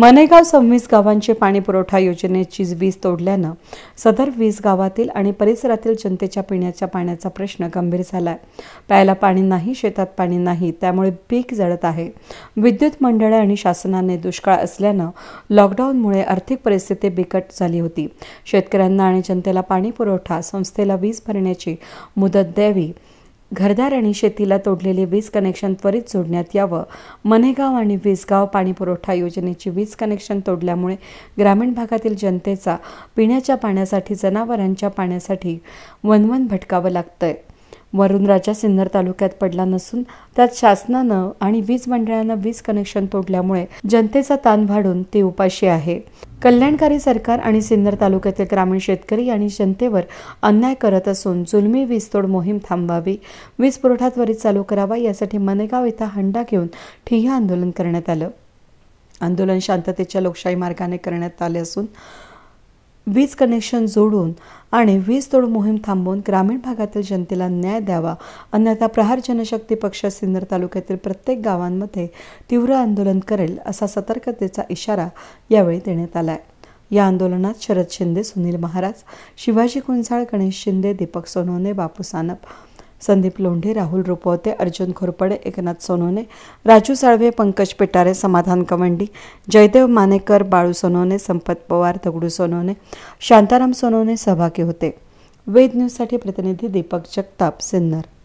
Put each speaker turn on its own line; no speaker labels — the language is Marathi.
मनेगाव सव्वीस गावांचे पाणी पुरवठा योजनेची वीज तोडल्यानं सदर वीज गावातील आणि परिसरातील जनतेच्या पिण्याच्या पाण्याचा प्रश्न गंभीर झाला आहे प्यायला पाणी नाही शेतात पाणी नाही त्यामुळे पीक जळत आहे विद्युत मंडळ आणि शासनाने दुष्काळ असल्यानं लॉकडाऊनमुळे आर्थिक परिस्थिती बिकट झाली होती शेतकऱ्यांना आणि जनतेला पाणी पुरवठा संस्थेला वीज भरण्याची मुदत द्यावी घरदार आणि शेतीला तोडलेले वीज कनेक्शन त्वरित जोडण्यात यावं मनेगाव आणि वीजगाव पाणीपुरवठा योजनेची वीज कनेक्शन तोडल्यामुळे ग्रामीण भागातील जनतेचा पिण्याच्या पाण्यासाठी जनावरांच्या पाण्यासाठी वनवन भटकावं लागतंय वरुंद्राच्या सिन्नर तालुक्यात पडला नसून त्यात शासनानं आणि वीज मंडळानं वीज कनेक्शन तोडल्यामुळे जनतेचा ताण वाढून ते उपाशी आहे कल्याणकारी सरकार आणि सिन्नर तालुक्यातील ग्रामीण शेतकरी आणि जनतेवर अन्याय करत असून जुलमी वीजतोड मोहीम थांबवावी वीज पुरवठा त्वरित चालू करावा यासाठी मनेगाव इथं हंडा घेऊन ठिय्या आंदोलन करण्यात आलं आंदोलन शांततेच्या लोकशाही मार्गाने करण्यात आले असून वीज कनेक्शन जोडून आणि वीज तोड मोहीम थांबवून ग्रामीण भागातील जनतेला न्याय द्यावा अन्यथा प्रहार जनशक्ती पक्ष सिन्नर तालुक्यातील प्रत्येक गावांमध्ये तीव्र आंदोलन करेल असा सतर्कतेचा इशारा यावेळी देण्यात आला या आंदोलनात शरद शिंदे सुनील महाराज शिवाजी कुंजाळ गणेश शिंदे दीपक सोनवणे बापू सानप संदीप लोंढे राहुल रुपवते अर्जुन खोरपडे एकनाथ सोनोने राजू साळवे पंकज पिटारे समाधान कवंडी जयदेव मानेकर बाळू सोनोने संपत पवार दगडू सोनोने शांताराम सोनोने सहभागी होते वेद न्यूजसाठी प्रतिनिधी दीपक जगताप सिन्नर